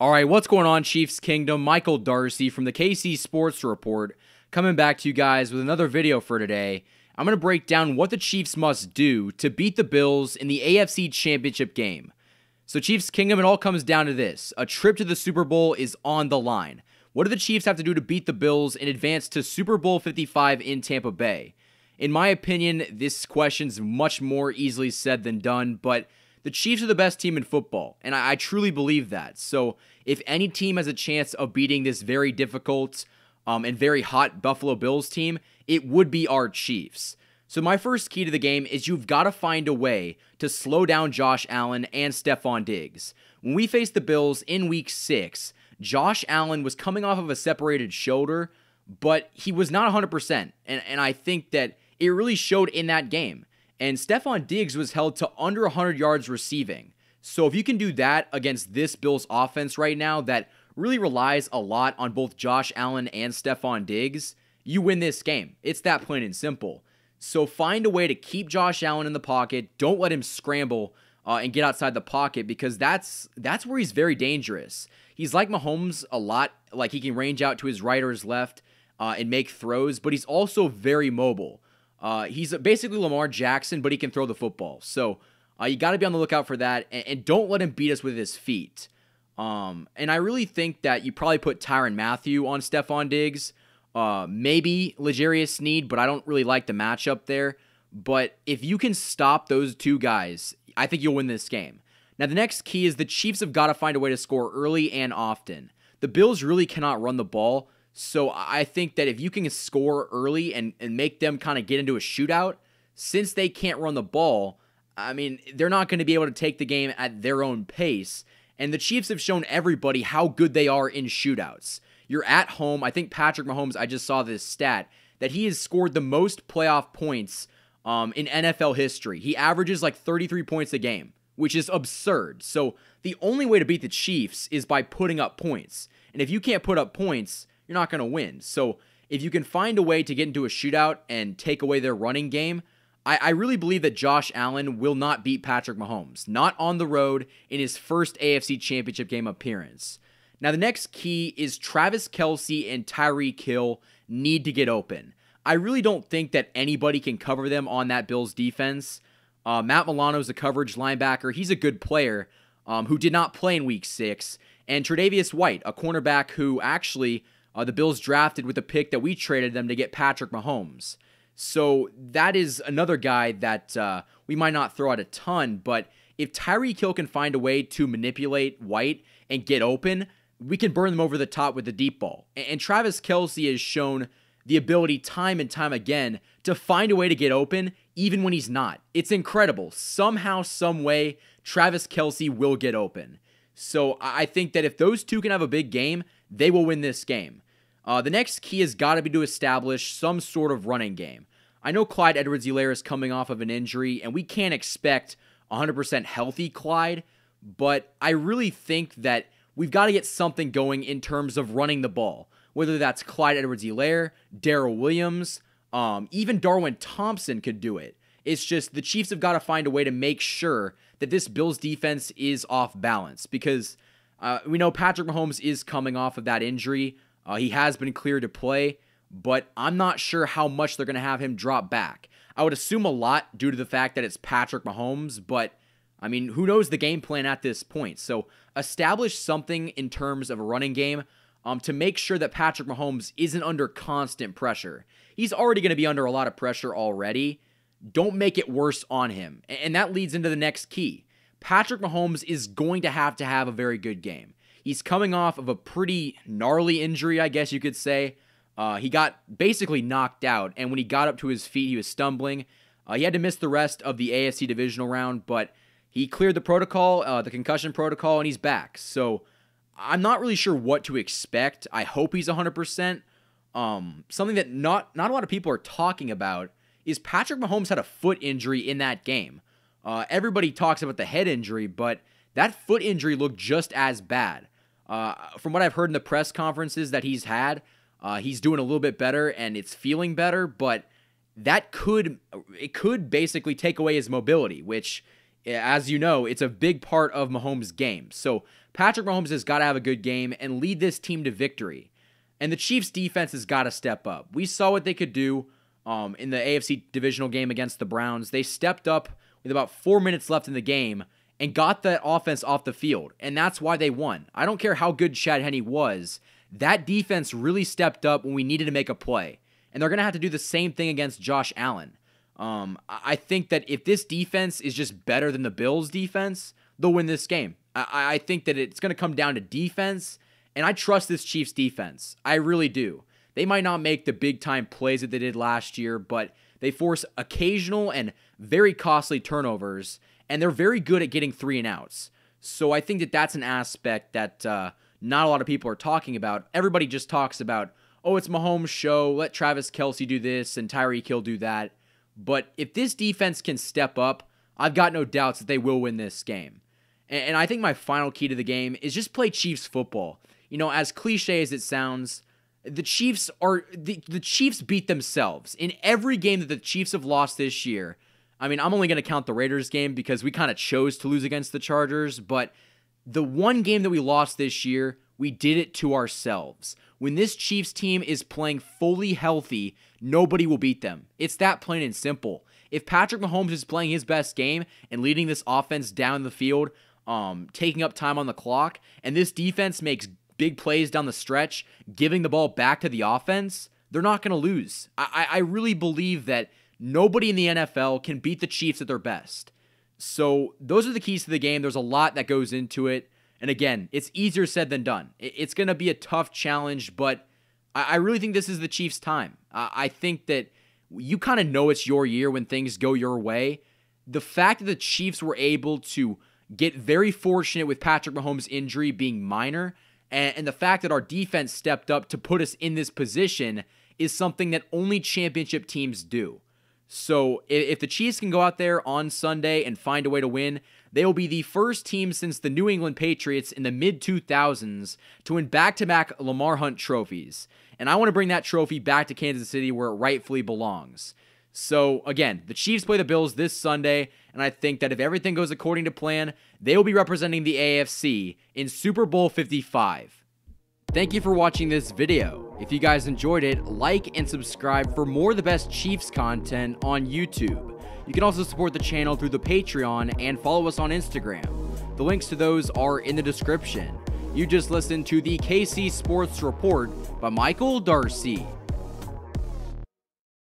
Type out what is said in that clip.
All right, what's going on, Chiefs Kingdom? Michael Darcy from the KC Sports Report coming back to you guys with another video for today. I'm going to break down what the Chiefs must do to beat the Bills in the AFC Championship game. So, Chiefs Kingdom, it all comes down to this a trip to the Super Bowl is on the line. What do the Chiefs have to do to beat the Bills and advance to Super Bowl 55 in Tampa Bay? In my opinion, this question's much more easily said than done, but the Chiefs are the best team in football, and I, I truly believe that. So if any team has a chance of beating this very difficult um, and very hot Buffalo Bills team, it would be our Chiefs. So my first key to the game is you've got to find a way to slow down Josh Allen and Stephon Diggs. When we faced the Bills in week 6, Josh Allen was coming off of a separated shoulder, but he was not 100%. And, and I think that it really showed in that game. And Stefan Diggs was held to under 100 yards receiving. So if you can do that against this Bills offense right now that really relies a lot on both Josh Allen and Stefan Diggs, you win this game. It's that plain and simple. So find a way to keep Josh Allen in the pocket. Don't let him scramble uh, and get outside the pocket because that's that's where he's very dangerous. He's like Mahomes a lot. Like he can range out to his right or his left uh, and make throws, but he's also very mobile. Uh, he's basically Lamar Jackson, but he can throw the football. So uh, you got to be on the lookout for that, and, and, don't let him beat us with his feet. Um, and I really think that you probably put Tyron Matthew on Stephon Diggs, uh, maybe Legarius Sneed, but I don't really like the matchup there. But if you can stop those two guys, I think you'll win this game. Now, the next key is the Chiefs have got to find a way to score early and often. The Bills really cannot run the ball, so I think that if you can score early and, and make them kind of get into a shootout, since they can't run the ball, I mean, they're not going to be able to take the game at their own pace. And the Chiefs have shown everybody how good they are in shootouts. You're at home. I think Patrick Mahomes, I just saw this stat, that he has scored the most playoff points um, in NFL history. He averages like 33 points a game, which is absurd. So the only way to beat the Chiefs is by putting up points. And if you can't put up points, you're not going to win. So if you can find a way to get into a shootout and take away their running game, I, I, really believe that Josh Allen will not beat Patrick Mahomes, not on the road in his first AFC Championship game appearance. Now, the next key is Travis Kelsey and Tyree Kill need to get open. I really don't think that anybody can cover them on that Bills defense. Uh, Matt Milano's a coverage linebacker. He's a good player um, who did not play in week six. And Tredavious White, a cornerback who actually uh, the Bills drafted with a pick that we traded them to get Patrick Mahomes. So that is another guy that uh, we might not throw out a ton, but if Tyree Kill can find a way to manipulate White and get open, we can burn them over the top with the deep ball. And Travis Kelsey has shown the ability time and time again to find a way to get open even when he's not. It's incredible. Somehow, some way, Travis Kelsey will get open. So I think that if those two can have a big game, they will win this game. Uh, the next key has got to be to establish some sort of running game. I know Clyde Edwards Elaire is coming off of an injury, and we can't expect 100% healthy Clyde, but I really think that we've got to get something going in terms of running the ball, whether that's Clyde Edwards Elaire, Daryl Williams, um, even Darwin Thompson could do it. It's just the Chiefs have got to find a way to make sure that this Bills defense is off balance because uh, we know Patrick Mahomes is coming off of that injury. Uh, he has been cleared to play, but I'm not sure how much they're going to have him drop back. I would assume a lot due to the fact that it's Patrick Mahomes, but I mean, who knows the game plan at this point? So establish something in terms of a running game um, to make sure that Patrick Mahomes isn't under constant pressure. He's already going to be under a lot of pressure already. Don't make it worse on him. And that leads into the next key. Patrick Mahomes is going to have to have a very good game. He's coming off of a pretty gnarly injury, I guess you could say. Uh, he got basically knocked out, and when he got up to his feet, he was stumbling. Uh, he had to miss the rest of the AFC divisional round, but he cleared the protocol, uh, the concussion protocol, and he's back. So I'm not really sure what to expect. I hope he's 100%. Um, something that not not a lot of people are talking about is Patrick Mahomes had a foot injury in that game. Uh, everybody talks about the head injury, but that foot injury looked just as bad. Uh, from what I've heard in the press conferences that he's had, uh, he's doing a little bit better and it's feeling better, but that could it could basically take away his mobility, which, eh, as you know, it's a big part of Mahomes' game. So Patrick Mahomes has got to have a good game and lead this team to victory. And the Chiefs' defense has got to step up. We saw what they could do um, in the AFC divisional game against the Browns. They stepped up with about four minutes left in the game and got that offense off the field. And that's why they won. I don't care how good Chad Henney was, that defense really stepped up when we needed to make a play. And they're going to have to do the same thing against Josh Allen. Um, I think that if this defense is just better than the Bills' defense, they'll win this game. I, I think that it's going to come down to defense, and I trust this Chiefs defense. I really do. They might not make the big time plays that they did last year, but they force occasional and very costly turnovers, and they're very good at getting three and outs. So I think that that's an aspect that uh, not a lot of people are talking about. Everybody just talks about, oh, it's Mahomes' show. Let Travis Kelsey do this and Tyree Hill do that. But if this defense can step up, I've got no doubts that they will win this game. And, and I think my final key to the game is just play Chiefs football. You know, as cliche as it sounds, the Chiefs are the, the Chiefs beat themselves in every game that the Chiefs have lost this year I mean, I'm only going to count the Raiders game because we kind of chose to lose against the Chargers, but the one game that we lost this year, we did it to ourselves. When this Chiefs team is playing fully healthy, nobody will beat them. It's that plain and simple. If Patrick Mahomes is playing his best game and leading this offense down the field, um, taking up time on the clock, and this defense makes big plays down the stretch, giving the ball back to the offense, they're not going to lose. I, I really believe that Nobody in the NFL can beat the Chiefs at their best. So those are the keys to the game. There's a lot that goes into it. And again, it's easier said than done. It's going to be a tough challenge, but I really think this is the Chiefs' time. I think that you kind of know it's your year when things go your way. The fact that the Chiefs were able to get very fortunate with Patrick Mahomes' injury being minor, and, the fact that our defense stepped up to put us in this position is something that only championship teams do. So if the Chiefs can go out there on Sunday and find a way to win, they will be the first team since the New England Patriots in the mid 2000s to win back to back Lamar Hunt trophies. And I want to bring that trophy back to Kansas City where it rightfully belongs. So again, the Chiefs play the Bills this Sunday, and I think that if everything goes according to plan, they will be representing the AFC in Super Bowl 55. Thank you for watching this video. If you guys enjoyed it, like and subscribe for more the best Chiefs content on YouTube. You can also support the channel through the Patreon and follow us on Instagram. The links to those are in the description. You just listened to the KC Sports Report by Michael Darcy.